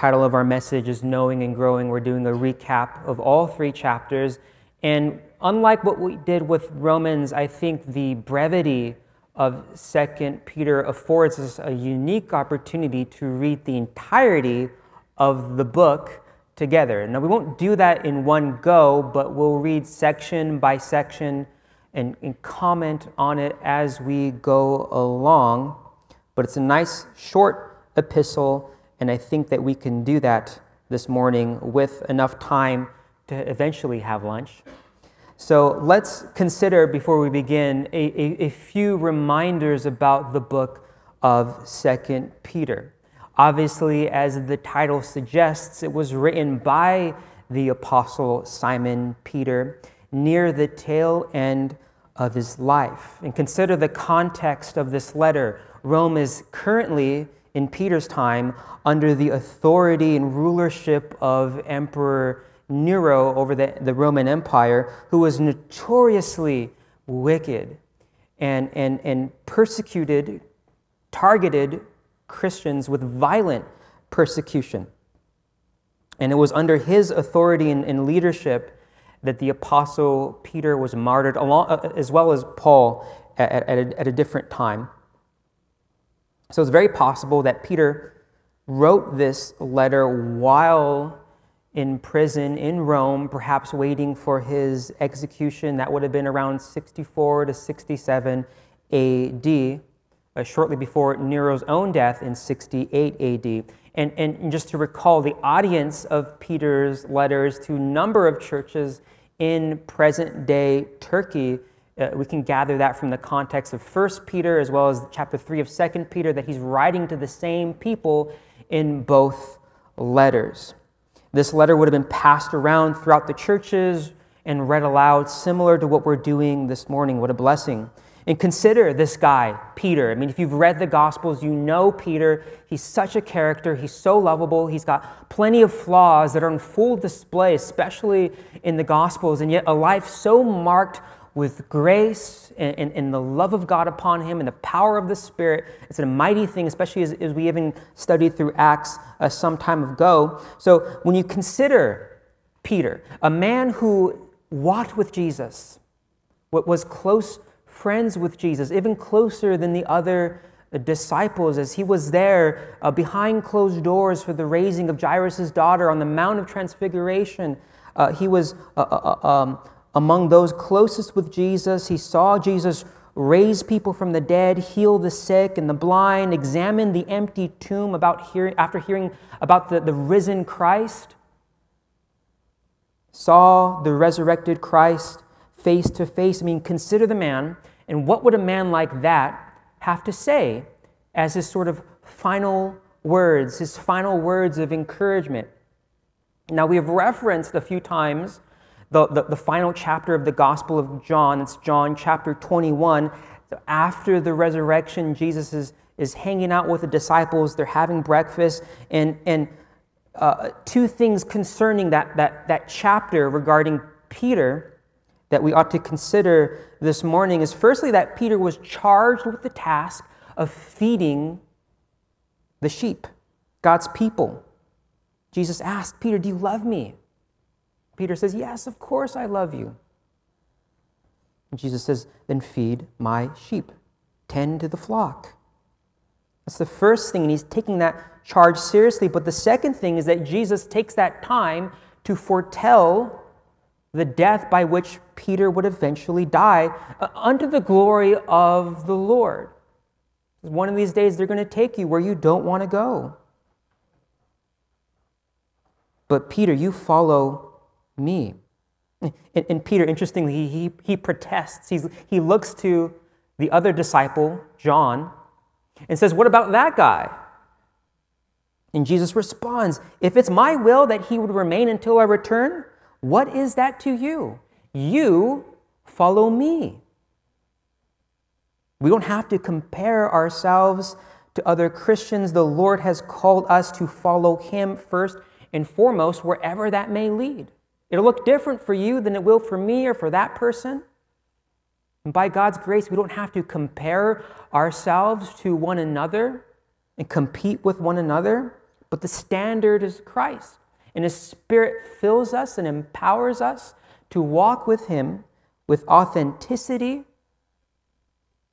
title of our message is Knowing and Growing. We're doing a recap of all three chapters. And unlike what we did with Romans, I think the brevity of 2 Peter affords us a unique opportunity to read the entirety of the book together. Now, we won't do that in one go, but we'll read section by section and, and comment on it as we go along. But it's a nice, short epistle and I think that we can do that this morning with enough time to eventually have lunch. So let's consider before we begin a, a, a few reminders about the book of Second Peter. Obviously, as the title suggests, it was written by the apostle Simon Peter near the tail end of his life. And consider the context of this letter. Rome is currently in Peter's time under the authority and rulership of Emperor Nero over the, the Roman Empire, who was notoriously wicked and, and, and persecuted, targeted Christians with violent persecution. And it was under his authority and, and leadership that the Apostle Peter was martyred, along, uh, as well as Paul at, at, a, at a different time. So it's very possible that Peter wrote this letter while in prison in Rome, perhaps waiting for his execution. That would have been around 64 to 67 AD, uh, shortly before Nero's own death in 68 AD. And, and just to recall, the audience of Peter's letters to a number of churches in present day Turkey uh, we can gather that from the context of First Peter as well as chapter 3 of Second Peter that he's writing to the same people in both letters. This letter would have been passed around throughout the churches and read aloud, similar to what we're doing this morning. What a blessing. And consider this guy, Peter. I mean, if you've read the Gospels, you know Peter. He's such a character. He's so lovable. He's got plenty of flaws that are on full display, especially in the Gospels, and yet a life so marked with grace and, and, and, the love of God upon him and the power of the Spirit. It's a mighty thing, especially as, as we even studied through Acts uh, some time ago. So when you consider Peter, a man who walked with Jesus, what was close friends with Jesus, even closer than the other disciples as he was there uh, behind closed doors for the raising of Jairus' daughter on the Mount of Transfiguration. Uh, he was uh, uh, uh um, among those closest with Jesus, he saw Jesus raise people from the dead, heal the sick and the blind, examine the empty tomb about hearing, after hearing about the, the risen Christ. Saw the resurrected Christ face to face. I mean, consider the man, and what would a man like that have to say as his sort of final words, his final words of encouragement? Now, we have referenced a few times the, the, the final chapter of the Gospel of John, it's John chapter 21. After the resurrection, Jesus is, is hanging out with the disciples, they're having breakfast, and, and uh, two things concerning that, that, that chapter regarding Peter that we ought to consider this morning is firstly that Peter was charged with the task of feeding the sheep, God's people. Jesus asked Peter, Do you love me? Peter says, Yes, of course I love you. And Jesus says, Then feed my sheep, tend to the flock. That's the first thing, and he's taking that charge seriously. But the second thing is that Jesus takes that time to foretell the death by which Peter would eventually die uh, unto the glory of the Lord. One of these days, they're going to take you where you don't want to go. But Peter, you follow me. And, and Peter, interestingly, he, he, he protests. He's, he looks to the other disciple, John, and says, What about that guy? And Jesus responds, If it's my will that he would remain until I return, what is that to you? You follow me. We don't have to compare ourselves to other Christians. The Lord has called us to follow him first and foremost, wherever that may lead. It'll look different for you than it will for me or for that person. And by God's grace, we don't have to compare ourselves to one another and compete with one another, but the standard is Christ. And His Spirit fills us and empowers us to walk with Him with authenticity.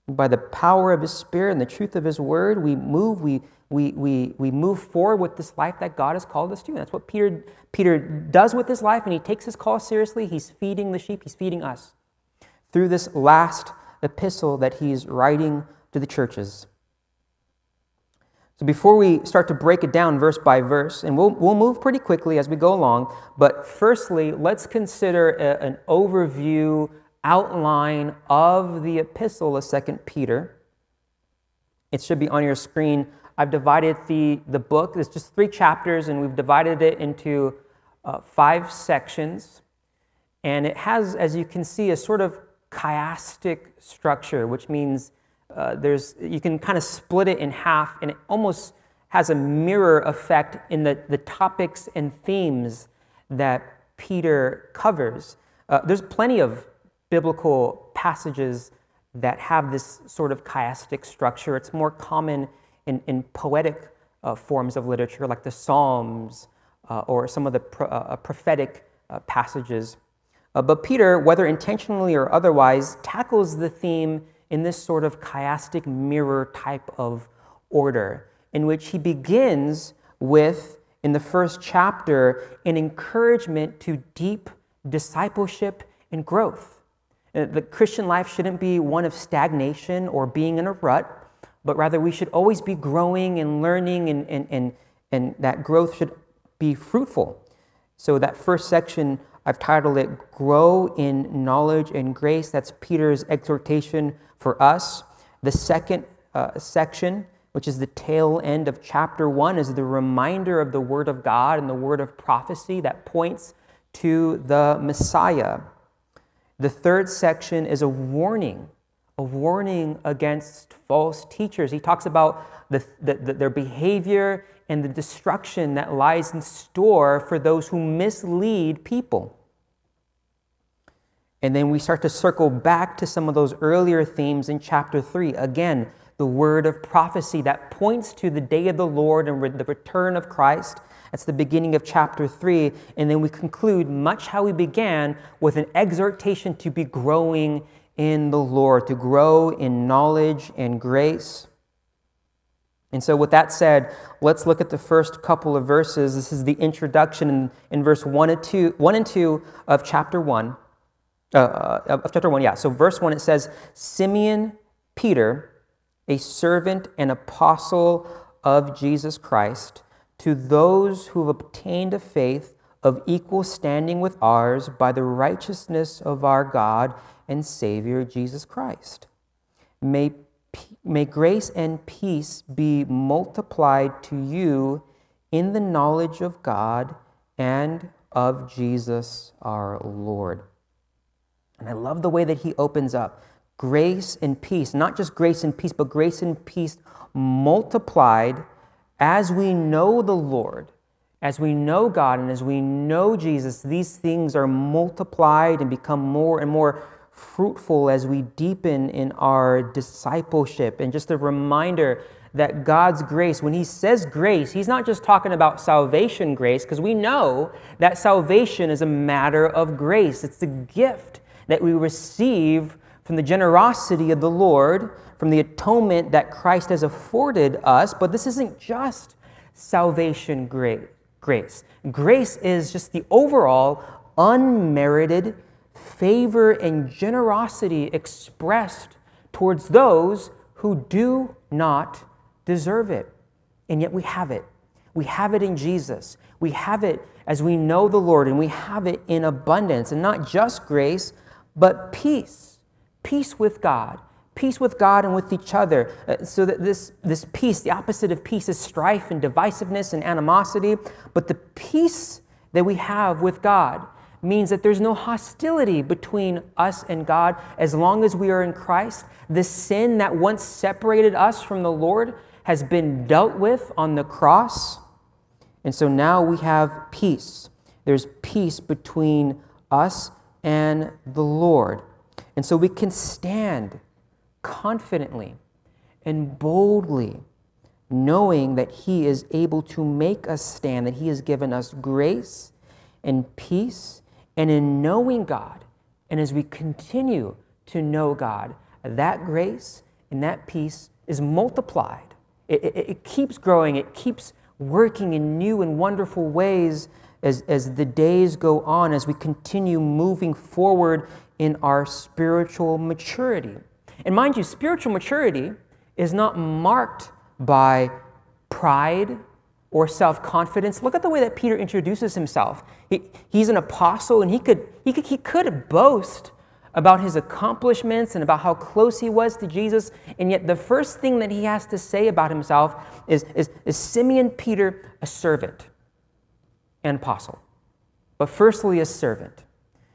By the power of His Spirit and the truth of His Word, we move, we we, we, we move forward with this life that God has called us to. And that's what Peter, Peter does with his life, and he takes his call seriously. He's feeding the sheep, he's feeding us through this last epistle that he's writing to the churches. So before we start to break it down verse by verse, and we'll, we'll move pretty quickly as we go along, but firstly, let's consider a, an overview outline of the epistle of Second Peter. It should be on your screen I've divided the, the book, It's just three chapters, and we've divided it into uh, five sections. And it has, as you can see, a sort of chiastic structure, which means uh, there's, you can kind of split it in half, and it almost has a mirror effect in the, the topics and themes that Peter covers. Uh, there's plenty of biblical passages that have this sort of chiastic structure. It's more common in, in poetic uh, forms of literature, like the Psalms uh, or some of the pro uh, uh prophetic uh, passages. Uh, but Peter, whether intentionally or otherwise, tackles the theme in this sort of chiastic mirror type of order, in which he begins with, in the first chapter, an encouragement to deep discipleship and growth. The Christian life shouldn't be one of stagnation or being in a rut, but rather we should always be growing and learning, and, and, and, and that growth should be fruitful. So, that first section, I've titled it Grow in Knowledge and Grace. That's Peter's exhortation for us. The second uh, section, which is the tail end of chapter one, is the reminder of the Word of God and the Word of prophecy that points to the Messiah. The third section is a warning a warning against false teachers. He talks about the, the, the, their behavior and the destruction that lies in store for those who mislead people. And then we start to circle back to some of those earlier themes in chapter 3. Again, the word of prophecy that points to the day of the Lord and the return of Christ. That's the beginning of chapter 3. And then we conclude, much how we began, with an exhortation to be growing in the Lord, to grow in knowledge and grace. And so, with that said, let's look at the first couple of verses. This is the introduction in, in verse 1 and, 2, 1 and 2 of chapter 1. Uh, uh of chapter 1, yeah. So, verse 1, it says, Simeon Peter, a servant and apostle of Jesus Christ, to those who have obtained a faith of equal standing with ours by the righteousness of our God and Savior Jesus Christ. May, may grace and peace be multiplied to you in the knowledge of God and of Jesus our Lord. And I love the way that he opens up grace and peace, not just grace and peace, but grace and peace multiplied as we know the Lord, as we know God, and as we know Jesus. These things are multiplied and become more and more fruitful as we deepen in our discipleship. And just a reminder that God's grace, when He says grace, He's not just talking about salvation grace, because we know that salvation is a matter of grace. It's the gift that we receive from the generosity of the Lord, from the atonement that Christ has afforded us. But this isn't just salvation grace. Grace is just the overall unmerited favor and generosity expressed towards those who do not deserve it. And yet we have it. We have it in Jesus. We have it as we know the Lord, and we have it in abundance. And not just grace, but peace. Peace with God. Peace with God and with each other. Uh, so that this, this peace, the opposite of peace, is strife and divisiveness and animosity, but the peace that we have with God means that there's no hostility between us and God as long as we are in Christ. The sin that once separated us from the Lord has been dealt with on the cross. And so now we have peace. There's peace between us and the Lord. And so we can stand confidently and boldly, knowing that He is able to make us stand, that He has given us grace and peace and in knowing God, and as we continue to know God, that grace and that peace is multiplied. It, it, it keeps growing, it keeps working in new and wonderful ways as, as the days go on, as we continue moving forward in our spiritual maturity. And mind you, spiritual maturity is not marked by pride or self confidence. Look at the way that Peter introduces himself. He, he's an apostle and he could, he, could, he could boast about his accomplishments and about how close he was to Jesus. And yet, the first thing that he has to say about himself is, is, is Simeon Peter, a servant and apostle, but firstly, a servant.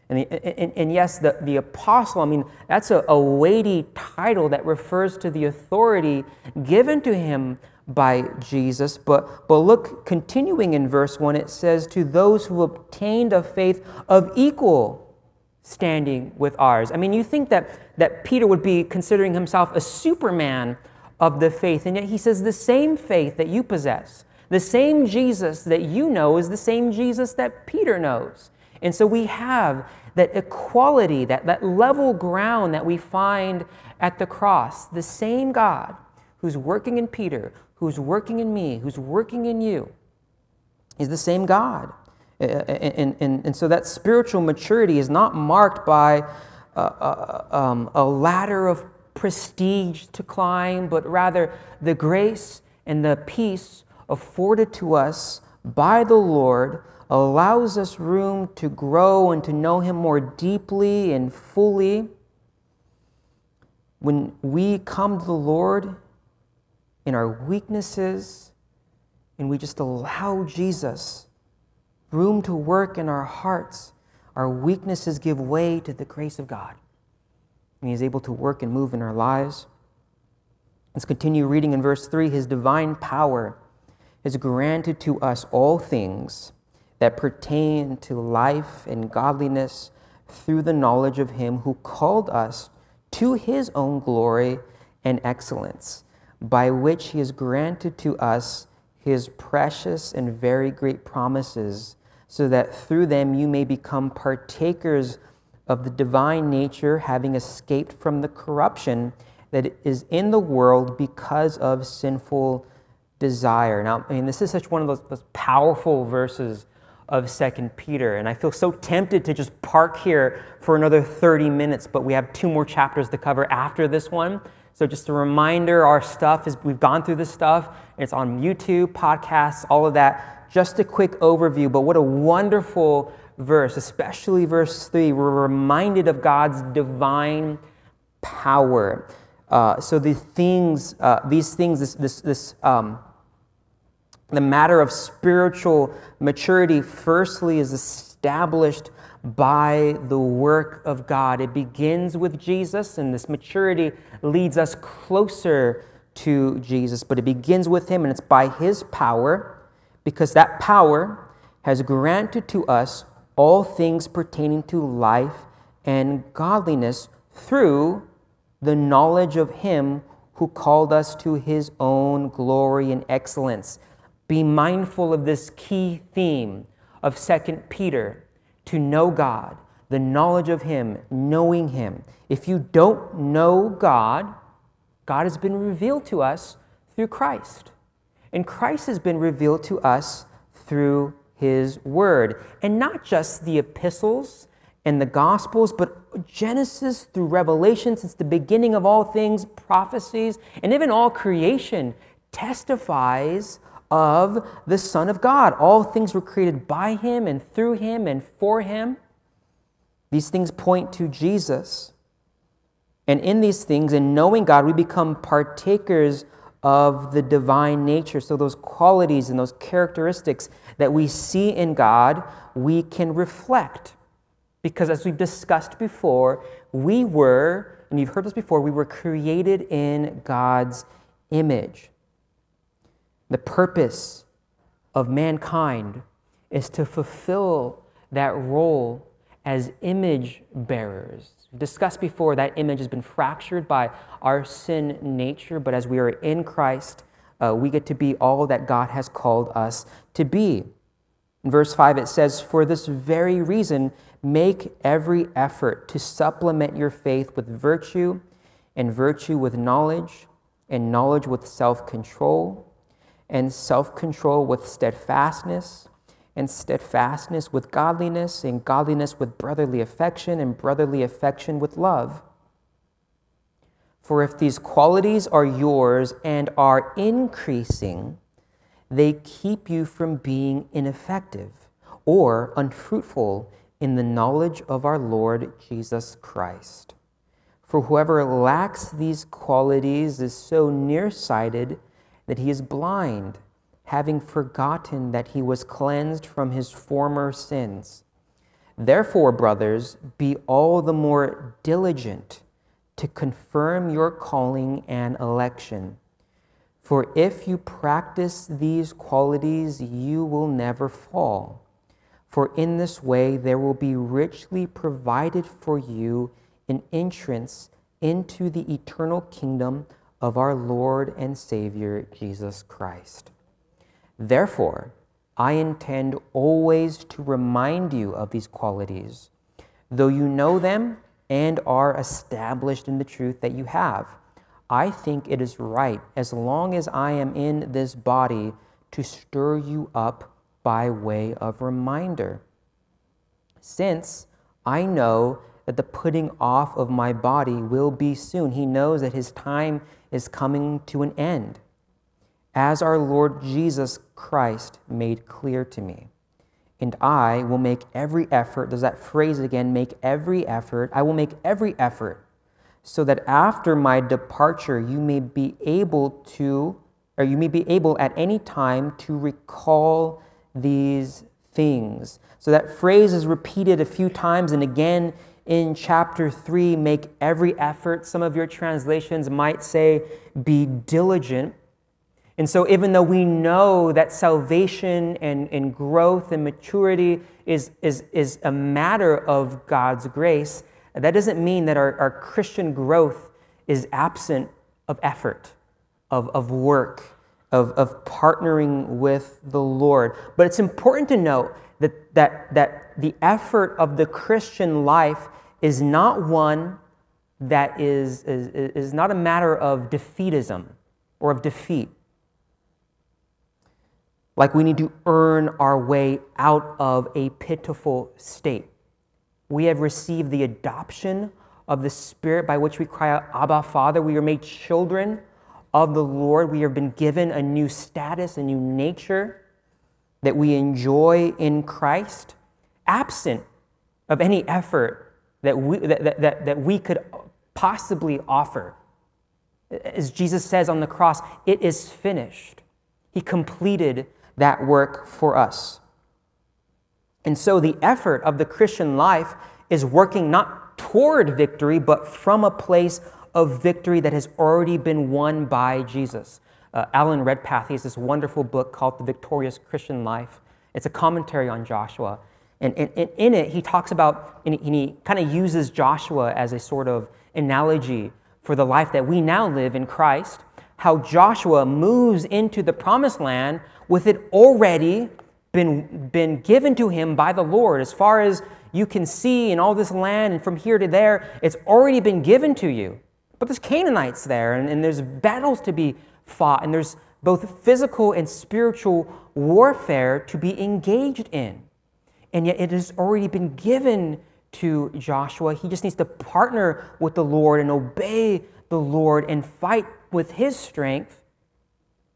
And, the, and, and, yes, the, the apostle, I mean, that's a, a weighty title that refers to the authority given to him by Jesus. But, but look, continuing in verse 1, it says, To those who obtained a faith of equal standing with ours. I mean, you think that, that Peter would be considering himself a superman of the faith, and yet he says, The same faith that you possess, the same Jesus that you know, is the same Jesus that Peter knows. And so we have that equality, that, that level ground that we find at the cross, the same God who's working in Peter, who's working in me, who's working in you, is the same God. And, and, and so that spiritual maturity is not marked by a, a, um, a ladder of prestige to climb, but rather the grace and the peace afforded to us by the Lord allows us room to grow and to know Him more deeply and fully. When we come to the Lord in our weaknesses, and we just allow Jesus room to work in our hearts, our weaknesses give way to the grace of God. And He is able to work and move in our lives. Let's continue reading in verse 3 His divine power is granted to us all things that pertain to life and godliness through the knowledge of Him who called us to His own glory and excellence by which he has granted to us his precious and very great promises, so that through them you may become partakers of the divine nature, having escaped from the corruption that is in the world because of sinful desire. Now, I mean, this is such one of those, those powerful verses of Second Peter, and I feel so tempted to just park here for another 30 minutes, but we have two more chapters to cover after this one. So just a reminder, our stuff is we've gone through this stuff. It's on YouTube, podcasts, all of that. Just a quick overview, but what a wonderful verse, especially verse three. We're reminded of God's divine power. Uh, so the things, uh, these things, this, this, this um, the matter of spiritual maturity, firstly, is established by the work of God. It begins with Jesus, and this maturity leads us closer to Jesus, but it begins with Him, and it's by His power, because that power has granted to us all things pertaining to life and godliness through the knowledge of Him who called us to His own glory and excellence. Be mindful of this key theme of 2 Peter to know God, the knowledge of Him, knowing Him. If you don't know God, God has been revealed to us through Christ. And Christ has been revealed to us through His Word. And not just the epistles and the Gospels, but Genesis through Revelation, since the beginning of all things, prophecies, and even all creation testifies of the Son of God. All things were created by him and through him and for him. These things point to Jesus. And in these things, in knowing God, we become partakers of the divine nature. So, those qualities and those characteristics that we see in God, we can reflect. Because, as we've discussed before, we were, and you've heard this before, we were created in God's image. The purpose of mankind is to fulfill that role as image bearers. We've discussed before that image has been fractured by our sin nature, but as we are in Christ, uh, we get to be all that God has called us to be. In verse 5, it says, For this very reason, make every effort to supplement your faith with virtue, and virtue with knowledge, and knowledge with self control and self control with steadfastness, and steadfastness with godliness, and godliness with brotherly affection, and brotherly affection with love. For if these qualities are yours and are increasing, they keep you from being ineffective or unfruitful in the knowledge of our Lord Jesus Christ. For whoever lacks these qualities is so nearsighted that he is blind, having forgotten that he was cleansed from his former sins. Therefore, brothers, be all the more diligent to confirm your calling and election. For if you practice these qualities, you will never fall. For in this way, there will be richly provided for you an entrance into the eternal kingdom of our Lord and Savior Jesus Christ. Therefore, I intend always to remind you of these qualities, though you know them and are established in the truth that you have. I think it is right, as long as I am in this body, to stir you up by way of reminder. Since I know that the putting off of my body will be soon, he knows that his time is coming to an end, as our Lord Jesus Christ made clear to me. And I will make every effort, does that phrase again, make every effort? I will make every effort so that after my departure you may be able to, or you may be able at any time to recall these things. So that phrase is repeated a few times, and again, in chapter 3 make every effort. Some of your translations might say, be diligent. And so, even though we know that salvation and, and growth and maturity is, is, is a matter of God's grace, that doesn't mean that our, our Christian growth is absent of effort, of, of work, of, of partnering with the Lord. But it's important to note that, that the effort of the Christian life is not one that is, is, is not a matter of defeatism or of defeat. Like we need to earn our way out of a pitiful state. We have received the adoption of the Spirit by which we cry out, Abba, Father. We are made children of the Lord. We have been given a new status, a new nature that we enjoy in Christ, absent of any effort that we, that, that, that we could possibly offer. As Jesus says on the cross, it is finished. He completed that work for us. And so the effort of the Christian life is working not toward victory, but from a place of victory that has already been won by Jesus uh, Alan Redpath. He has this wonderful book called The Victorious Christian Life. It's a commentary on Joshua. And, and, and in it, he talks about, and he, he kind of uses Joshua as a sort of analogy for the life that we now live in Christ, how Joshua moves into the promised land with it already been, been given to him by the Lord. As far as you can see in all this land and from here to there, it's already been given to you. But there's Canaanites there, and, and there's battles to be fought, and there's both physical and spiritual warfare to be engaged in. And yet it has already been given to Joshua. He just needs to partner with the Lord and obey the Lord and fight with his strength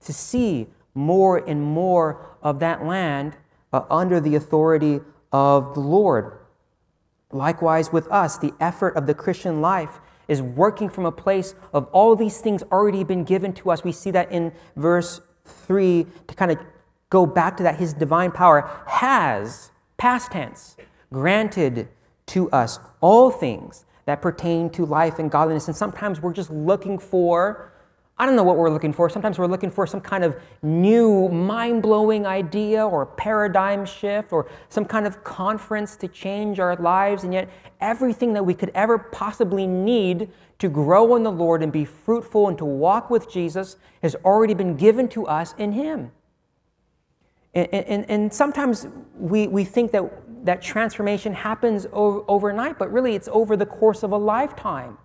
to see more and more of that land uh, under the authority of the Lord. Likewise, with us, the effort of the Christian life is working from a place of all these things already been given to us. We see that in verse 3 to kind of go back to that. His divine power has, past tense, granted to us all things that pertain to life and godliness. And sometimes we're just looking for I don't know what we're looking for. Sometimes we're looking for some kind of new, mind blowing idea or paradigm shift or some kind of conference to change our lives. And yet, everything that we could ever possibly need to grow in the Lord and be fruitful and to walk with Jesus has already been given to us in Him. And, and, and sometimes we, we think that that transformation happens overnight, but really it's over the course of a lifetime.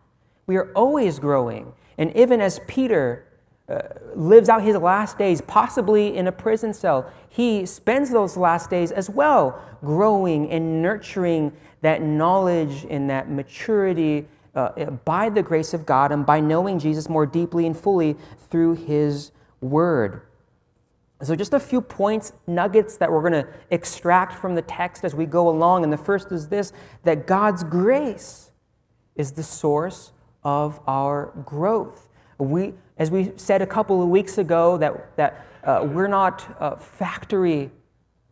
We are always growing. And even as Peter uh, lives out his last days, possibly in a prison cell, he spends those last days as well growing and nurturing that knowledge and that maturity uh, by the grace of God and by knowing Jesus more deeply and fully through his word. So, just a few points, nuggets that we're going to extract from the text as we go along. And the first is this that God's grace is the source of our growth. We, as we said a couple of weeks ago, that, that uh, we're not uh, factory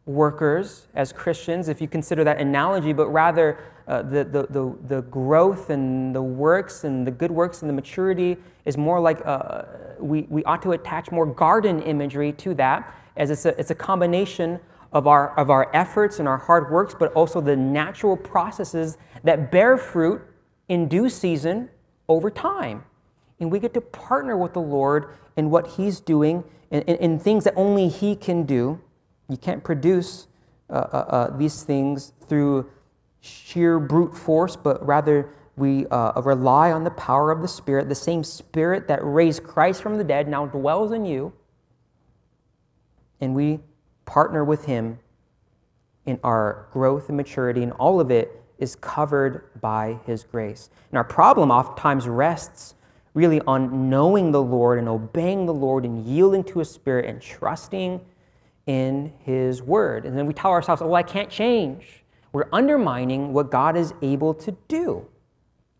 workers as Christians, if you consider that analogy, but rather uh, the, the, the, the, growth and the works and the good works and the maturity is more like uh, we, we ought to attach more garden imagery to that, as it's a, it's a combination of our, of our efforts and our hard works, but also the natural processes that bear fruit in due season over time. And we get to partner with the Lord in what He's doing and in things that only He can do. You can't produce uh, uh, uh, these things through sheer brute force, but rather we uh, uh, rely on the power of the Spirit. The same Spirit that raised Christ from the dead now dwells in you. And we partner with Him in our growth and maturity, and all of it is covered by His grace. And our problem oftentimes rests really on knowing the Lord and obeying the Lord and yielding to His Spirit and trusting in His Word. And then we tell ourselves, oh, I can't change. We're undermining what God is able to do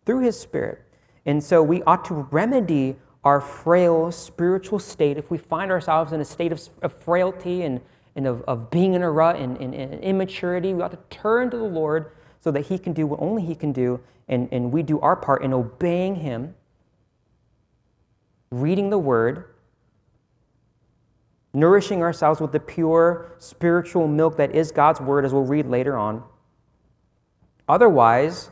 through His Spirit. And so we ought to remedy our frail spiritual state if we find ourselves in a state of, of frailty and, and of, of being in a rut and, and, and immaturity. We ought to turn to the Lord so that he can do what only he can do, and, and we do our part in obeying him, reading the word, nourishing ourselves with the pure spiritual milk that is God's word, as we'll read later on. Otherwise,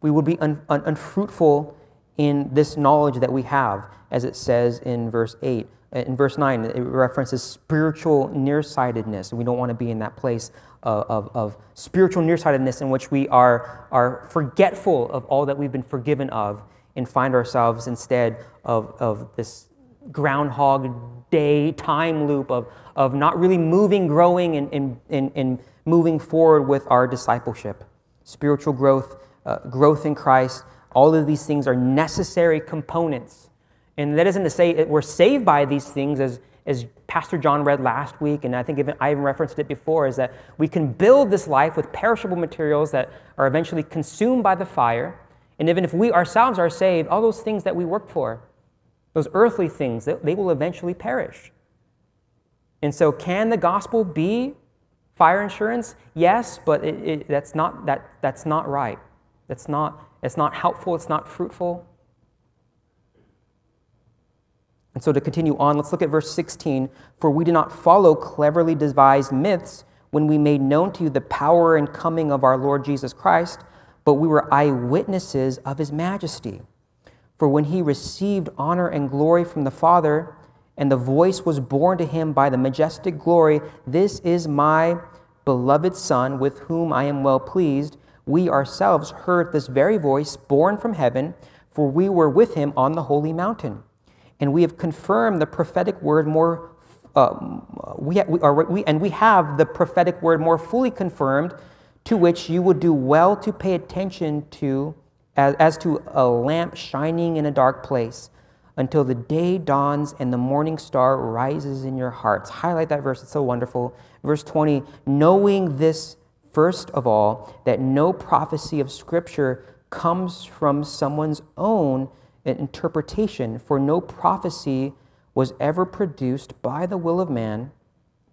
we would be un- un- unfruitful in this knowledge that we have, as it says in verse 8. Uh, in verse 9, it references spiritual nearsightedness. We don't want to be in that place of, of spiritual nearsightedness in which we are, are forgetful of all that we've been forgiven of and find ourselves instead of, of this groundhog day time loop of, of not really moving, growing, and, and, and, and moving forward with our discipleship. Spiritual growth, uh, growth in Christ, all of these things are necessary components. And that isn't to say we're saved by these things as, as Pastor John read last week, and I think even, I even referenced it before, is that we can build this life with perishable materials that are eventually consumed by the fire. And even if we ourselves are saved, all those things that we work for, those earthly things, they will eventually perish. And so, can the gospel be fire insurance? Yes, but it, it, that's, not, that, that's not right. That's not, it's not helpful, it's not fruitful. And so to continue on, let's look at verse 16. For we did not follow cleverly devised myths when we made known to you the power and coming of our Lord Jesus Christ, but we were eyewitnesses of his majesty. For when he received honor and glory from the Father, and the voice was borne to him by the majestic glory, This is my beloved Son, with whom I am well pleased. We ourselves heard this very voice borne from heaven, for we were with him on the holy mountain. And we have confirmed the prophetic word more, uh, we, we, are, we, and we have the prophetic word more fully confirmed, to which you would do well to pay attention to as, as to a lamp shining in a dark place until the day dawns and the morning star rises in your hearts. Highlight that verse, it's so wonderful. Verse 20, knowing this first of all, that no prophecy of Scripture comes from someone's own an interpretation, for no prophecy was ever produced by the will of man,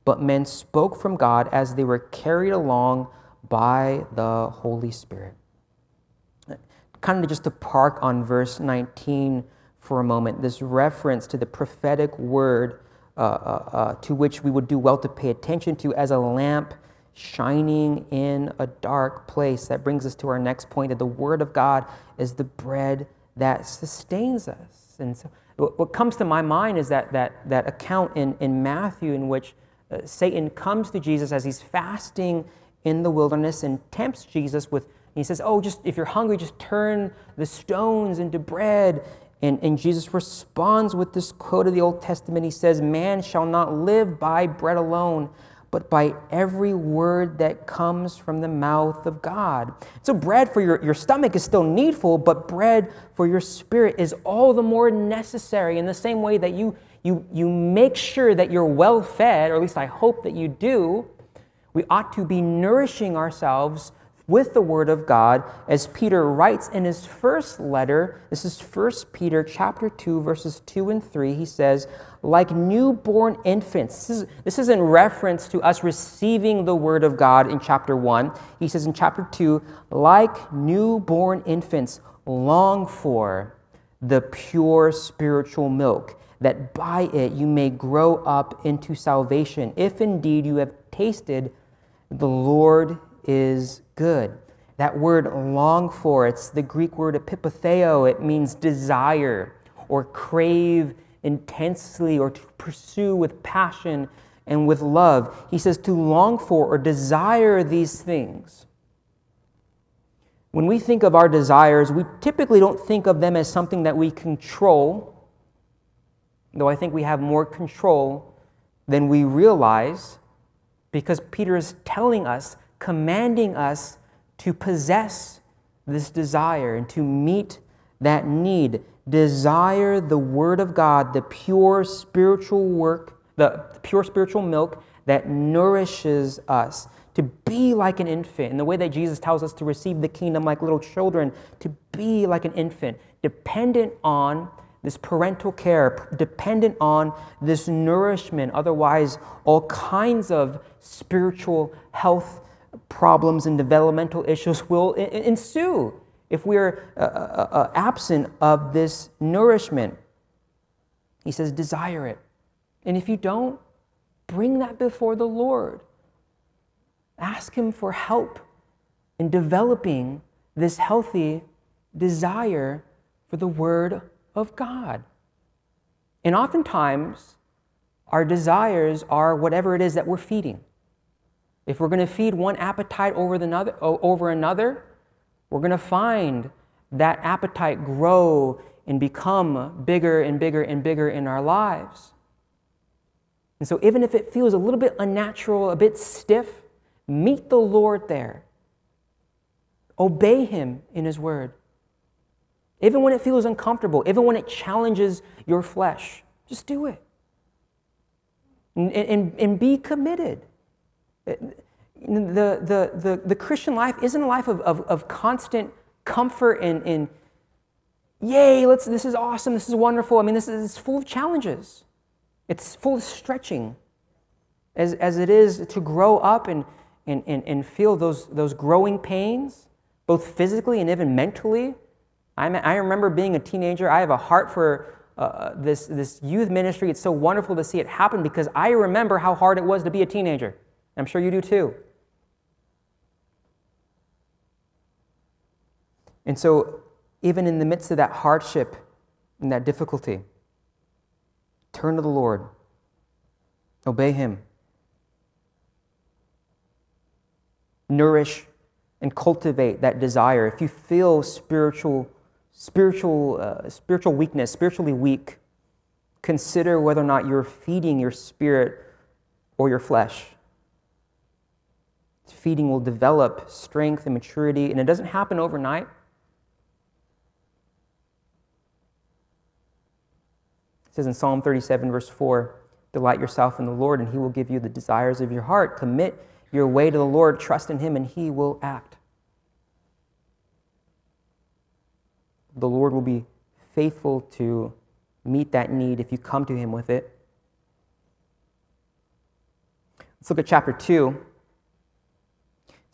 but men spoke from God as they were carried along by the Holy Spirit. Kind of just to park on verse 19 for a moment, this reference to the prophetic word uh, uh, uh, to which we would do well to pay attention to as a lamp shining in a dark place. That brings us to our next point that the Word of God is the bread that sustains us. And so, what, comes to my mind is that, that, that account in, in Matthew in which uh, Satan comes to Jesus as he's fasting in the wilderness and tempts Jesus with, he says, Oh, just if you're hungry, just turn the stones into bread. And, and Jesus responds with this quote of the Old Testament. He says, Man shall not live by bread alone, but by every word that comes from the mouth of God. So, bread for your, your stomach is still needful, but bread for your spirit is all the more necessary in the same way that you, you, you make sure that you're well fed, or at least I hope that you do. We ought to be nourishing ourselves with the word of God as Peter writes in his first letter. This is 1 Peter chapter 2 verses 2 and 3. He says, "Like newborn infants." This is, this is in reference to us receiving the word of God in chapter 1. He says in chapter 2, "Like newborn infants, long for the pure spiritual milk." That by it you may grow up into salvation, if indeed you have tasted the Lord is good. That word long for, it's the Greek word epipatheo. It means desire or crave intensely or to pursue with passion and with love. He says to long for or desire these things. When we think of our desires, we typically don't think of them as something that we control, though I think we have more control than we realize because Peter is telling us commanding us to possess this desire and to meet that need. Desire the Word of God, the pure spiritual work, the pure spiritual milk that nourishes us, to be like an infant in the way that Jesus tells us to receive the kingdom like little children, to be like an infant, dependent on this parental care, dependent on this nourishment, otherwise, all kinds of spiritual health problems and developmental issues will ensue if we are uh uh, uh, uh, absent of this nourishment. He says, desire it. And if you don't, bring that before the Lord. Ask Him for help in developing this healthy desire for the Word of God. And oftentimes, our desires are whatever it is that we're feeding. If we're going to feed one appetite over, another, over another, we're going to find that appetite grow and become bigger and bigger and bigger in our lives. And so, even if it feels a little bit unnatural, a bit stiff, meet the Lord there. Obey Him in His Word. Even when it feels uncomfortable, even when it challenges your flesh, just do it. And, and, and be committed the, the, the, the Christian life isn't a life of, of, of constant comfort and, and yay, let's, this is awesome, this is wonderful. I mean, this is full of challenges. It's full of stretching, as, as it is to grow up and, and, and, and feel those, those growing pains, both physically and even mentally. I'm, i remember being a teenager, I have a heart for uh, this, this youth ministry. It's so wonderful to see it happen because I remember how hard it was to be a teenager. I'm sure you do too. And so, even in the midst of that hardship and that difficulty, turn to the Lord, obey Him, nourish and cultivate that desire. If you feel spiritual, spiritual, uh, spiritual weakness, spiritually weak, consider whether or not you're feeding your spirit or your flesh feeding will develop strength and maturity, and it doesn't happen overnight. It says in Psalm 37, verse 4 Delight yourself in the Lord, and he will give you the desires of your heart. Commit your way to the Lord, trust in him, and he will act. The Lord will be faithful to meet that need if you come to him with it. Let's look at chapter 2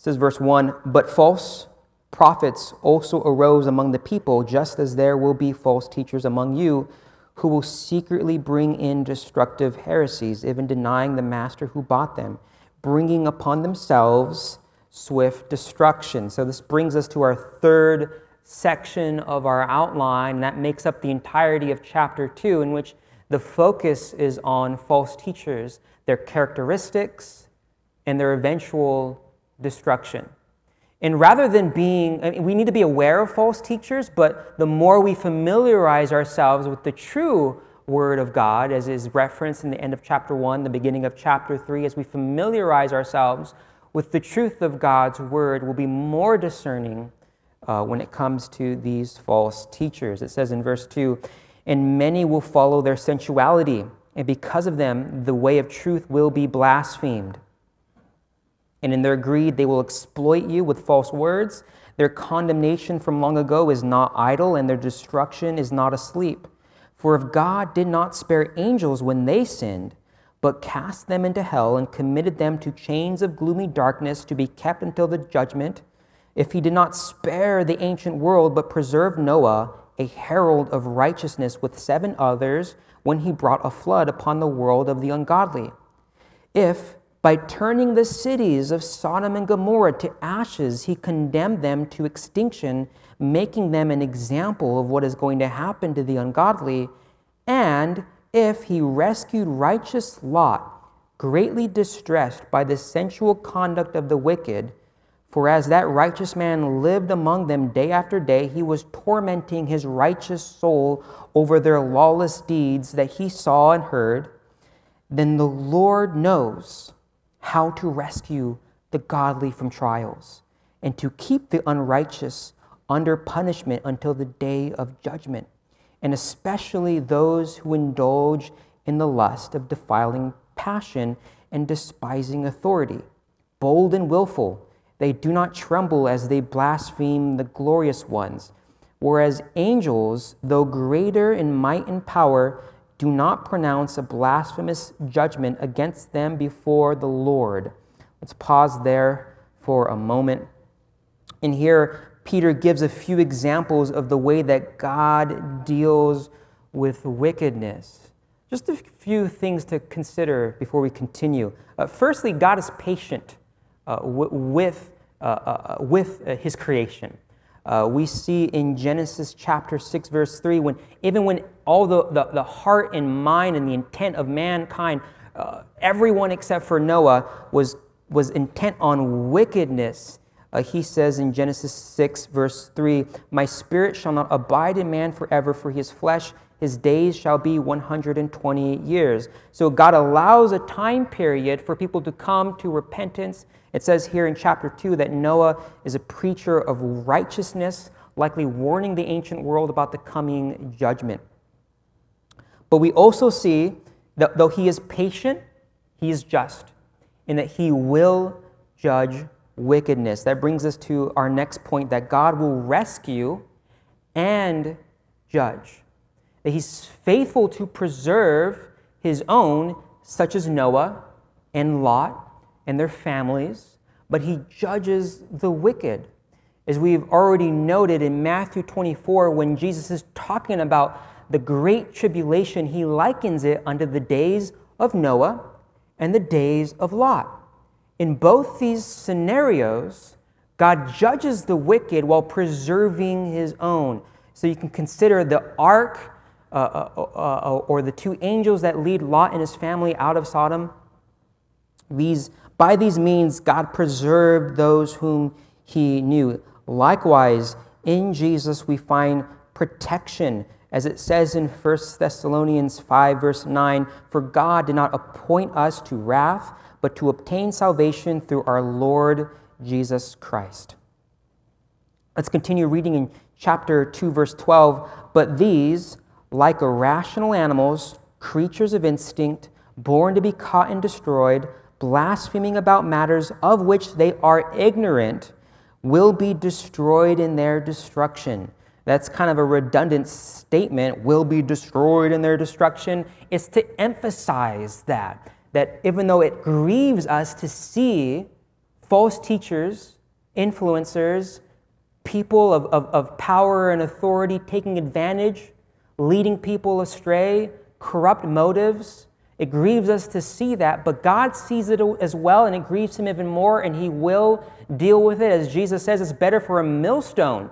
says verse 1 But false prophets also arose among the people, just as there will be false teachers among you who will secretly bring in destructive heresies, even denying the master who bought them, bringing upon themselves swift destruction. So, this brings us to our third section of our outline that makes up the entirety of chapter 2, in which the focus is on false teachers, their characteristics, and their eventual destruction. And rather than being, I mean, we need to be aware of false teachers, but the more we familiarize ourselves with the true Word of God, as is referenced in the end of chapter 1, the beginning of chapter 3, as we familiarize ourselves with the truth of God's Word, we'll be more discerning uh, when it comes to these false teachers. It says in verse 2 And many will follow their sensuality, and because of them, the way of truth will be blasphemed and in their greed they will exploit you with false words. Their condemnation from long ago is not idle, and their destruction is not asleep. For if God did not spare angels when they sinned, but cast them into hell and committed them to chains of gloomy darkness to be kept until the judgment, if he did not spare the ancient world, but preserved Noah, a herald of righteousness with seven others, when he brought a flood upon the world of the ungodly. If, by turning the cities of Sodom and Gomorrah to ashes, he condemned them to extinction, making them an example of what is going to happen to the ungodly. And if he rescued righteous Lot, greatly distressed by the sensual conduct of the wicked, for as that righteous man lived among them day after day, he was tormenting his righteous soul over their lawless deeds that he saw and heard, then the Lord knows how to rescue the godly from trials and to keep the unrighteous under punishment until the day of judgment, and especially those who indulge in the lust of defiling passion and despising authority. Bold and willful, they do not tremble as they blaspheme the glorious ones. Whereas angels, though greater in might and power, do not pronounce a blasphemous judgment against them before the Lord. Let's pause there for a moment. And here, Peter gives a few examples of the way that God deals with wickedness. Just a few things to consider before we continue. Uh, firstly, God is patient uh, with, uh, uh, uh with uh, his creation. Uh, we see in Genesis chapter 6, verse 3, when even when all the, the, the heart and mind and the intent of mankind, uh, everyone except for Noah, was, was intent on wickedness. Uh, he says in Genesis 6, verse 3, My spirit shall not abide in man forever, for his flesh, his days shall be 120 years. So God allows a time period for people to come to repentance it says here in chapter 2 that Noah is a preacher of righteousness, likely warning the ancient world about the coming judgment. But we also see that though he is patient, he is just, in that he will judge wickedness. That brings us to our next point that God will rescue and judge. That he's faithful to preserve his own, such as Noah and Lot, and their families, but he judges the wicked. As we've already noted in Matthew 24, when Jesus is talking about the great tribulation, he likens it unto the days of Noah and the days of Lot. In both these scenarios, God judges the wicked while preserving his own. So you can consider the ark uh, uh, uh, uh or the two angels that lead Lot and his family out of Sodom. These by these means, God preserved those whom he knew. Likewise, in Jesus we find protection, as it says in 1 Thessalonians 5, verse 9 For God did not appoint us to wrath, but to obtain salvation through our Lord Jesus Christ. Let's continue reading in chapter 2, verse 12. But these, like irrational animals, creatures of instinct, born to be caught and destroyed, blaspheming about matters of which they are ignorant, will be destroyed in their destruction. That's kind of a redundant statement, will be destroyed in their destruction. It's to emphasize that, that even though it grieves us to see false teachers, influencers, people of, of, of power and authority taking advantage, leading people astray, corrupt motives, it grieves us to see that, but God sees it as well, and it grieves Him even more, and He will deal with it. As Jesus says, it's better for a millstone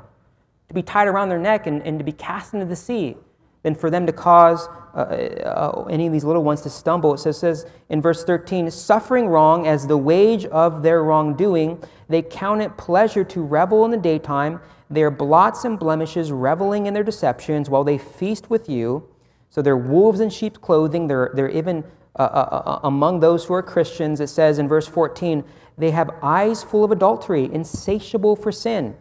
to be tied around their neck and, and to be cast into the sea than for them to cause uh, uh, any of these little ones to stumble. It says, says in verse 13, suffering wrong as the wage of their wrongdoing, they count it pleasure to revel in the daytime, their blots and blemishes reveling in their deceptions, while they feast with you so they're wolves in sheep's clothing. They're, they're even uh uh, uh, uh, among those who are Christians. It says in verse 14, they have eyes full of adultery, insatiable for sin.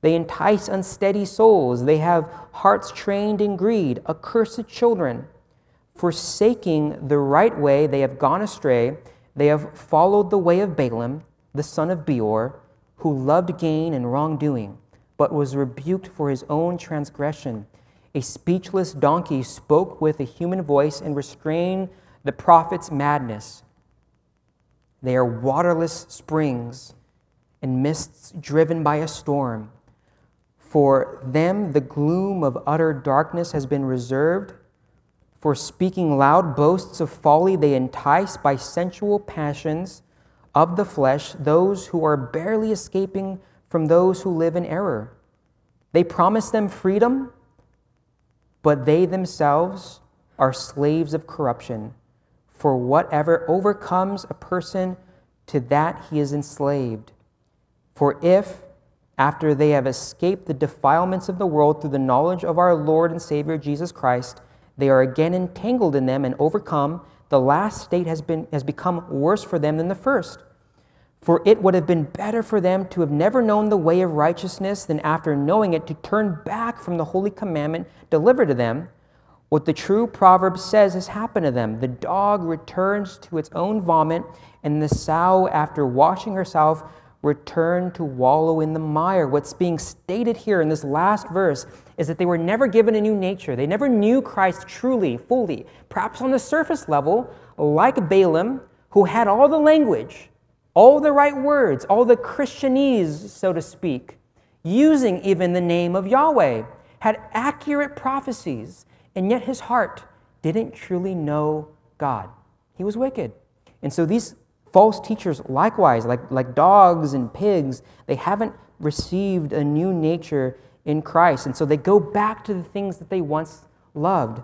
They entice unsteady souls. They have hearts trained in greed, accursed children. Forsaking the right way, they have gone astray. They have followed the way of Balaam, the son of Beor, who loved gain and wrongdoing, but was rebuked for his own transgression. A speechless donkey spoke with a human voice and restrained the prophet's madness. They are waterless springs and mists driven by a storm. For them, the gloom of utter darkness has been reserved. For speaking loud boasts of folly, they entice by sensual passions of the flesh those who are barely escaping from those who live in error. They promise them freedom but they themselves are slaves of corruption. For whatever overcomes a person, to that he is enslaved. For if, after they have escaped the defilements of the world through the knowledge of our Lord and Savior Jesus Christ, they are again entangled in them and overcome, the last state has, been, has become worse for them than the first. For it would have been better for them to have never known the way of righteousness than after knowing it to turn back from the holy commandment delivered to them. What the true proverb says has happened to them the dog returns to its own vomit, and the sow, after washing herself, returned to wallow in the mire. What's being stated here in this last verse is that they were never given a new nature. They never knew Christ truly, fully. Perhaps on the surface level, like Balaam, who had all the language all the right words, all the Christianese, so to speak, using even the name of Yahweh, had accurate prophecies, and yet his heart didn't truly know God. He was wicked. And so these false teachers, likewise, like, like dogs and pigs, they haven't received a new nature in Christ. And so they go back to the things that they once loved.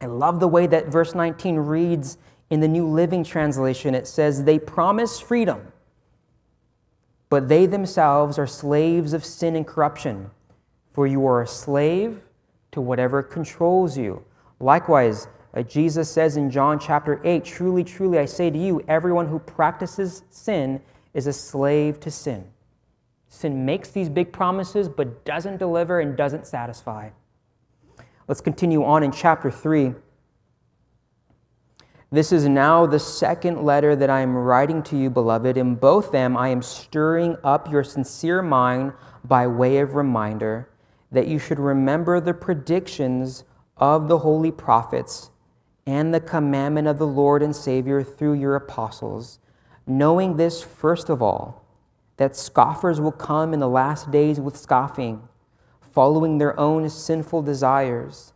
I love the way that verse 19 reads in the New Living Translation, it says, They promise freedom, but they themselves are slaves of sin and corruption, for you are a slave to whatever controls you. Likewise, uh, Jesus says in John chapter 8, Truly, truly, I say to you, everyone who practices sin is a slave to sin. Sin makes these big promises, but doesn't deliver and doesn't satisfy. Let's continue on in chapter 3. This is now the second letter that I am writing to you, beloved. In both them, I am stirring up your sincere mind by way of reminder that you should remember the predictions of the holy prophets and the commandment of the Lord and Savior through your apostles, knowing this first of all, that scoffers will come in the last days with scoffing, following their own sinful desires.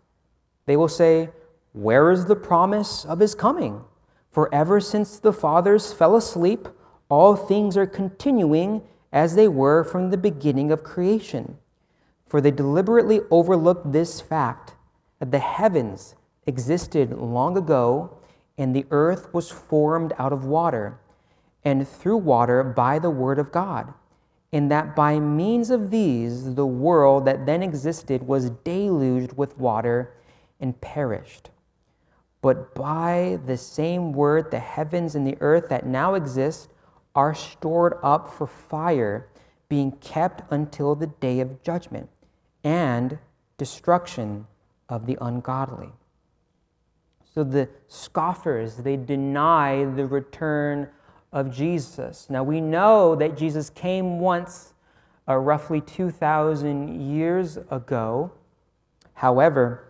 They will say, where is the promise of his coming? For ever since the fathers fell asleep, all things are continuing as they were from the beginning of creation. For they deliberately overlooked this fact that the heavens existed long ago, and the earth was formed out of water, and through water by the word of God, and that by means of these the world that then existed was deluged with water and perished but by the same word, the heavens and the earth that now exist are stored up for fire, being kept until the day of judgment and destruction of the ungodly. So the scoffers, they deny the return of Jesus. Now we know that Jesus came once, uh, roughly 2,000 years ago. However,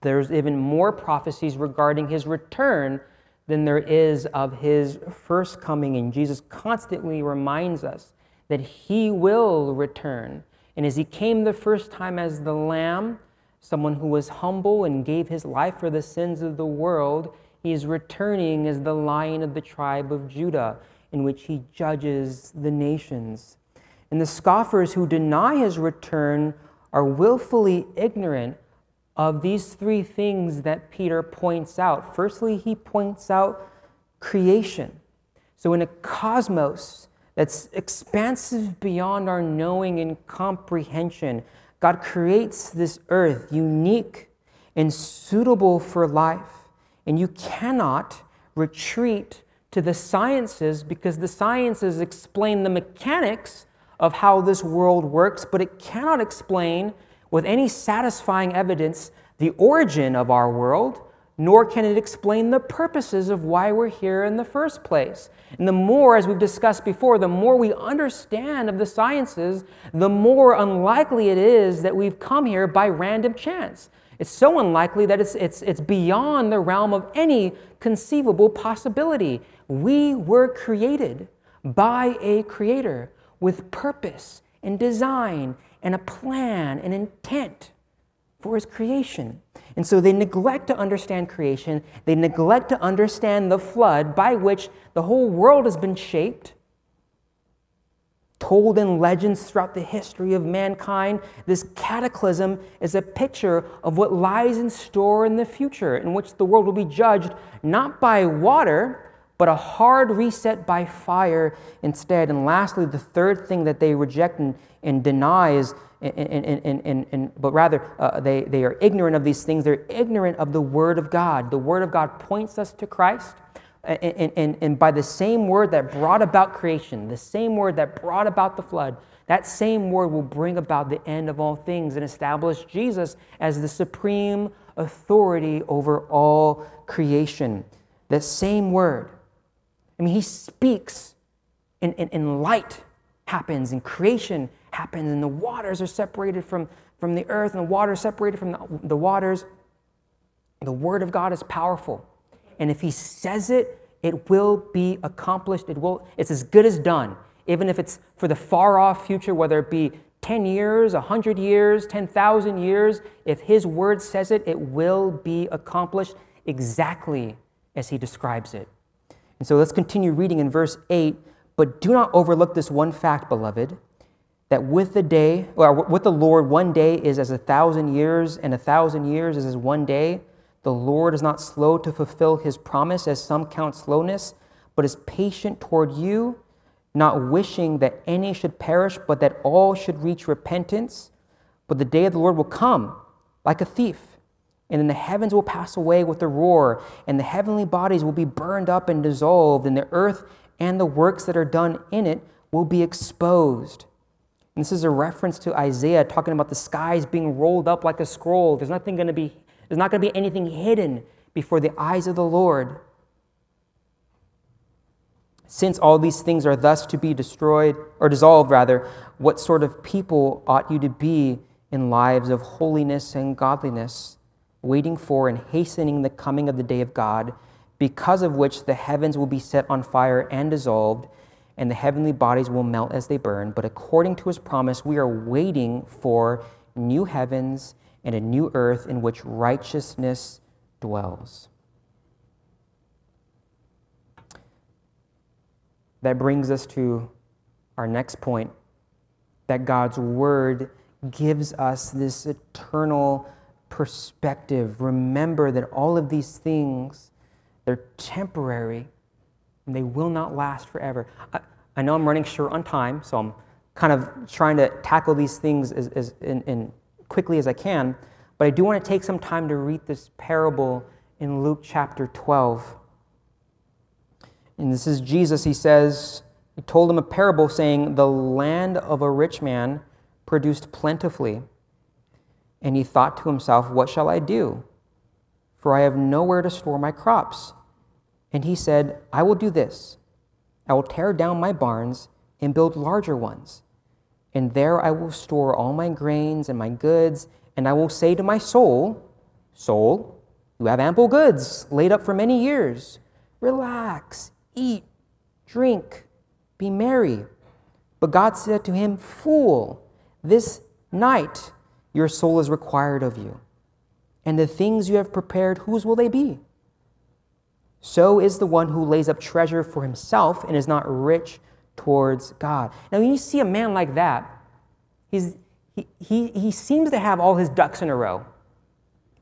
there's even more prophecies regarding his return than there is of his first coming. And Jesus constantly reminds us that he will return. And as he came the first time as the Lamb, someone who was humble and gave his life for the sins of the world, he is returning as the lion of the tribe of Judah, in which he judges the nations. And the scoffers who deny his return are willfully ignorant of these three things that Peter points out. Firstly, he points out creation. So, in a cosmos that's expansive beyond our knowing and comprehension, God creates this earth unique and suitable for life. And you cannot retreat to the sciences because the sciences explain the mechanics of how this world works, but it cannot explain with any satisfying evidence the origin of our world, nor can it explain the purposes of why we're here in the first place. And the more, as we've discussed before, the more we understand of the sciences, the more unlikely it is that we've come here by random chance. It's so unlikely that it's, it's, it's beyond the realm of any conceivable possibility. We were created by a creator with purpose and design and a plan, an intent for his creation. And so they neglect to understand creation, they neglect to understand the flood by which the whole world has been shaped. Told in legends throughout the history of mankind, this cataclysm is a picture of what lies in store in the future, in which the world will be judged not by water, but a hard reset by fire instead. And lastly, the third thing that they reject and, and deny is, and, and, and, and, but rather, uh, they, they are ignorant of these things. They're ignorant of the Word of God. The Word of God points us to Christ. And, and, and by the same word that brought about creation, the same word that brought about the flood, that same word will bring about the end of all things and establish Jesus as the supreme authority over all creation. That same word. I mean, he speaks, and, and, and light happens, and creation happens, and the waters are separated from, from the earth, and the water separated from the, the waters. The word of God is powerful. And if he says it, it will be accomplished. It will, it's as good as done. Even if it's for the far off future, whether it be 10 years, 100 years, 10,000 years, if his word says it, it will be accomplished exactly as he describes it. And so let's continue reading in verse 8. But do not overlook this one fact, beloved, that with the day, or with the Lord, one day is as a thousand years, and a thousand years is as one day. The Lord is not slow to fulfill his promise, as some count slowness, but is patient toward you, not wishing that any should perish, but that all should reach repentance. But the day of the Lord will come like a thief and then the heavens will pass away with a roar, and the heavenly bodies will be burned up and dissolved, and the earth and the works that are done in it will be exposed. And this is a reference to Isaiah talking about the skies being rolled up like a scroll. There's nothing going to be there's not going to be anything hidden before the eyes of the Lord. Since all these things are thus to be destroyed or dissolved rather, what sort of people ought you to be in lives of holiness and godliness? waiting for and hastening the coming of the day of God, because of which the heavens will be set on fire and dissolved, and the heavenly bodies will melt as they burn. But according to his promise, we are waiting for new heavens and a new earth in which righteousness dwells. That brings us to our next point that God's word gives us this eternal perspective. Remember that all of these things, they're temporary and they will not last forever. I, I know I'm running short on time, so I'm kind of trying to tackle these things as, as in, in quickly as I can, but I do want to take some time to read this parable in Luke chapter 12. And this is Jesus, he says, he told him a parable saying, The land of a rich man produced plentifully. And he thought to himself, What shall I do? For I have nowhere to store my crops. And he said, I will do this I will tear down my barns and build larger ones. And there I will store all my grains and my goods. And I will say to my soul, Soul, you have ample goods laid up for many years. Relax, eat, drink, be merry. But God said to him, Fool, this night your soul is required of you. And the things you have prepared, whose will they be? So is the one who lays up treasure for himself and is not rich towards God. Now, when you see a man like that, he's, he, he, he seems to have all his ducks in a row.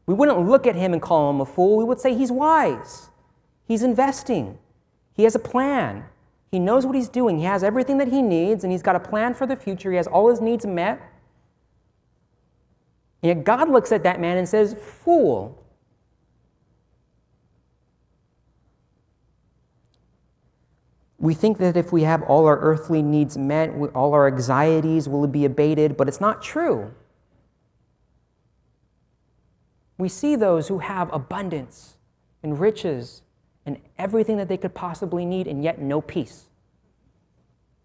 We wouldn't look at him and call him a fool. We would say he's wise, he's investing, he has a plan, he knows what he's doing, he has everything that he needs, and he's got a plan for the future, he has all his needs met. Yet God looks at that man and says, Fool. We think that if we have all our earthly needs met, all our anxieties will be abated, but it's not true. We see those who have abundance and riches and everything that they could possibly need, and yet no peace.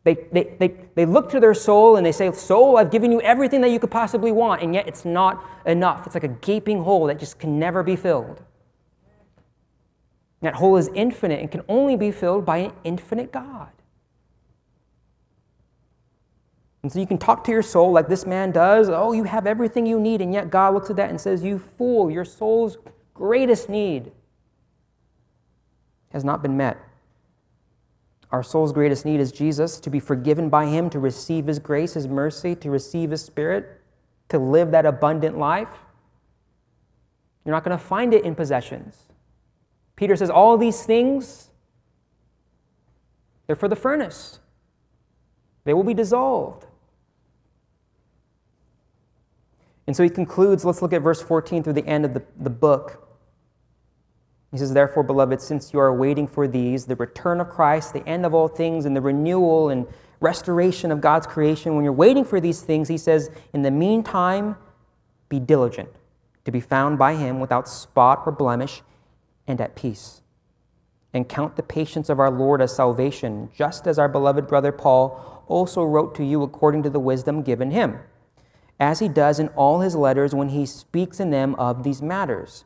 They, they, they, they look to their soul and they say, Soul, I've given you everything that you could possibly want, and yet it's not enough. It's like a gaping hole that just can never be filled. that hole is infinite and can only be filled by an infinite God. And so you can talk to your soul like this man does. Oh, you have everything you need. And yet God looks at that and says, You fool, your soul's greatest need has not been met. Our soul's greatest need is Jesus, to be forgiven by Him, to receive His grace, His mercy, to receive His Spirit, to live that abundant life. You're not going to find it in possessions. Peter says, All these things, they're for the furnace, they will be dissolved. And so he concludes, let's look at verse 14 through the end of the, the book. He says, Therefore, beloved, since you are waiting for these, the return of Christ, the end of all things, and the renewal and restoration of God's creation, when you're waiting for these things, he says, In the meantime, be diligent to be found by him without spot or blemish and at peace. And count the patience of our Lord as salvation, just as our beloved brother Paul also wrote to you according to the wisdom given him, as he does in all his letters when he speaks in them of these matters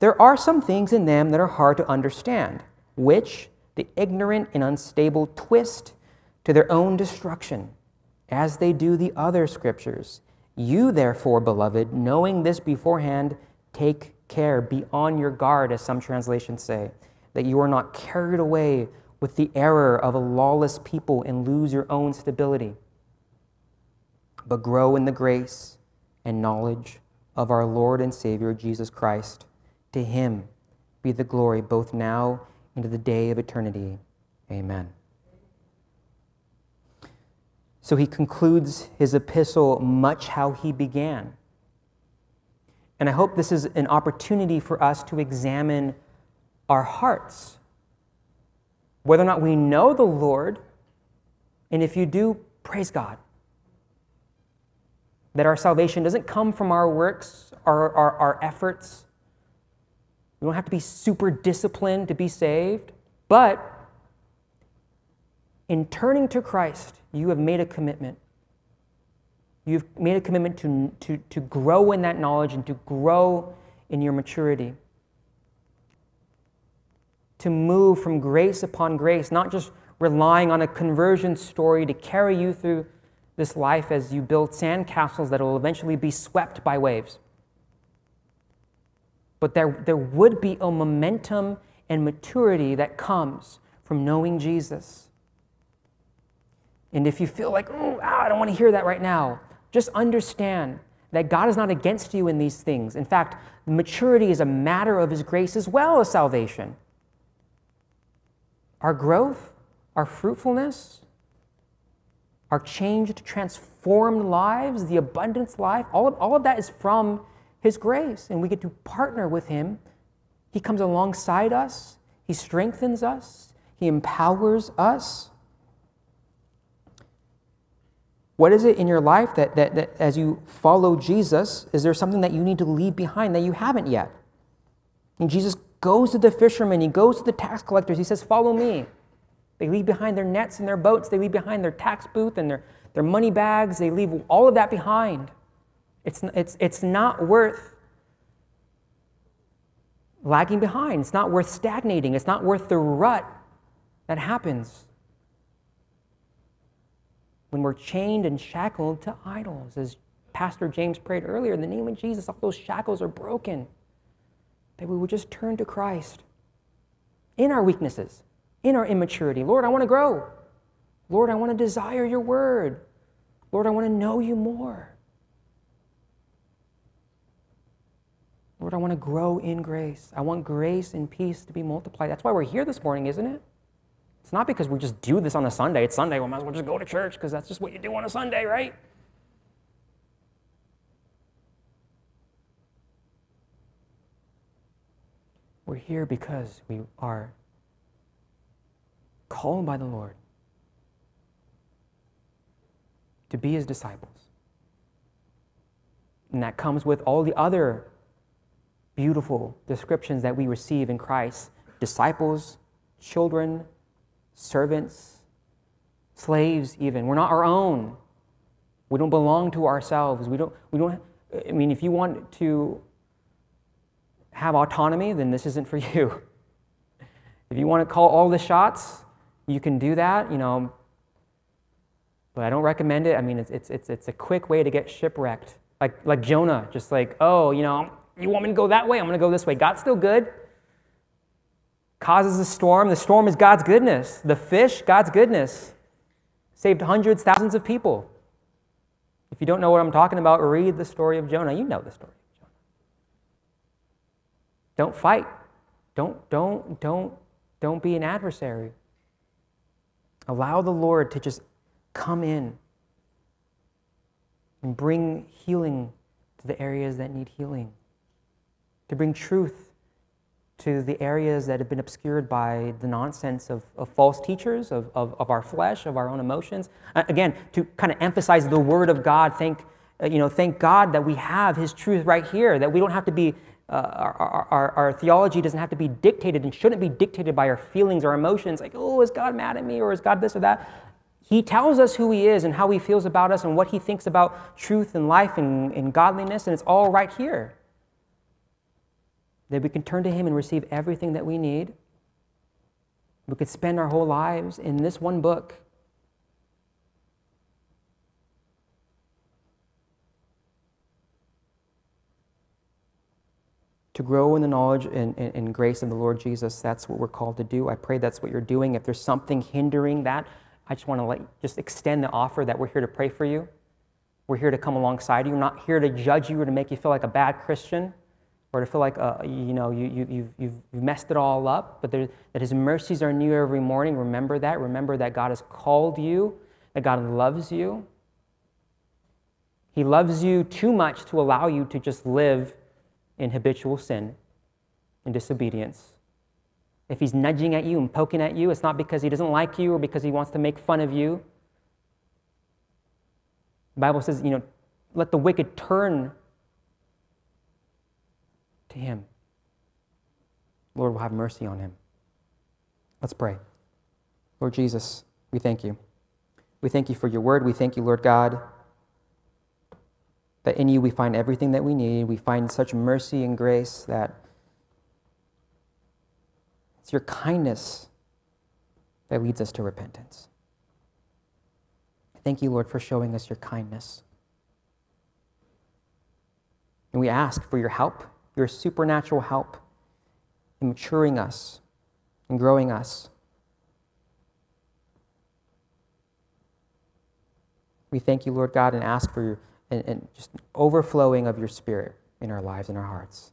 there are some things in them that are hard to understand, which the ignorant and unstable twist to their own destruction, as they do the other scriptures. You, therefore, beloved, knowing this beforehand, take care, be on your guard, as some translations say, that you are not carried away with the error of a lawless people and lose your own stability, but grow in the grace and knowledge of our Lord and Savior Jesus Christ. To him be the glory both now and to the day of eternity. Amen. So he concludes his epistle much how he began. And I hope this is an opportunity for us to examine our hearts, whether or not we know the Lord. And if you do, praise God. That our salvation doesn't come from our works, our, our, our efforts, you don't have to be super disciplined to be saved, but in turning to Christ, you have made a commitment. You've made a commitment to, to, to grow in that knowledge and to grow in your maturity. To move from grace upon grace, not just relying on a conversion story to carry you through this life as you build sandcastles that will eventually be swept by waves but there, there would be a momentum and maturity that comes from knowing Jesus. And if you feel like, oh, I don't want to hear that right now, just understand that God is not against you in these things. In fact, maturity is a matter of His grace as well as salvation. Our growth, our fruitfulness, our changed, transformed lives, the abundance life, all of, all of that is from his grace, and we get to partner with Him. He comes alongside us, He strengthens us, He empowers us. What is it in your life that, that, that as you follow Jesus, is there something that you need to leave behind that you haven't yet? And Jesus goes to the fishermen, he goes to the tax collectors, he says, Follow me. They leave behind their nets and their boats, they leave behind their tax booth and their, their money bags, they leave all of that behind. It's, it's, it's not worth lagging behind. It's not worth stagnating. It's not worth the rut that happens when we're chained and shackled to idols. As Pastor James prayed earlier, in the name of Jesus, all those shackles are broken. That we would just turn to Christ in our weaknesses, in our immaturity. Lord, I want to grow. Lord, I want to desire your word. Lord, I want to know you more. Lord, I want to grow in grace. I want grace and peace to be multiplied. That's why we're here this morning, isn't it? It's not because we just do this on a Sunday. It's Sunday, we might as well just go to church because that's just what you do on a Sunday, right? We're here because we are called by the Lord to be his disciples. And that comes with all the other beautiful descriptions that we receive in Christ disciples, children, servants, slaves, even. We're not our own. We don't belong to ourselves. We don't, we don't, I mean, if you want to have autonomy, then this isn't for you. If you want to call all the shots, you can do that, you know, but I don't recommend it. I mean, it's, it's, it's, it's a quick way to get shipwrecked. Like, like Jonah, just like, oh, you know, you want me to go that way? I'm going to go this way. God's still good. Causes a storm. The storm is God's goodness. The fish, God's goodness. Saved hundreds, thousands of people. If you don't know what I'm talking about, read the story of Jonah. You know the story of Jonah. Don't fight. Don't, don't, don't, don't be an adversary. Allow the Lord to just come in and bring healing to the areas that need healing to bring truth to the areas that have been obscured by the nonsense of, of false teachers, of, of, of, our flesh, of our own emotions. Uh, again, to kind of emphasize the Word of God, thank, uh, you know, thank God that we have His truth right here, that we don't have to be, uh, our, our, our, theology doesn't have to be dictated and shouldn't be dictated by our feelings or emotions, like, oh, is God mad at me or is God this or that? He tells us who He is and how He feels about us and what He thinks about truth and life and, and godliness, and it's all right here that we can turn to Him and receive everything that we need. We could spend our whole lives in this one book. To grow in the knowledge and, and, and, grace of the Lord Jesus, that's what we're called to do. I pray that's what you're doing. If there's something hindering that, I just want to let, just extend the offer that we're here to pray for you. We're here to come alongside you. We're not here to judge you or to make you feel like a bad Christian or to feel like uh, you know you, you, you've, you've messed it all up, but there, that His mercies are new every morning. Remember that. Remember that God has called you, that God loves you. He loves you too much to allow you to just live in habitual sin and disobedience. If He's nudging at you and poking at you, it's not because He doesn't like you or because He wants to make fun of you. The Bible says, you know, let the wicked turn to him. Lord, will have mercy on him. Let's pray. Lord Jesus, we thank you. We thank you for your word. We thank you, Lord God, that in you we find everything that we need. We find such mercy and grace that it's your kindness that leads us to repentance. Thank you, Lord, for showing us your kindness. And we ask for your help your supernatural help in maturing us and growing us. We thank you, Lord God, and ask for your, and, and just overflowing of your Spirit in our lives and our hearts.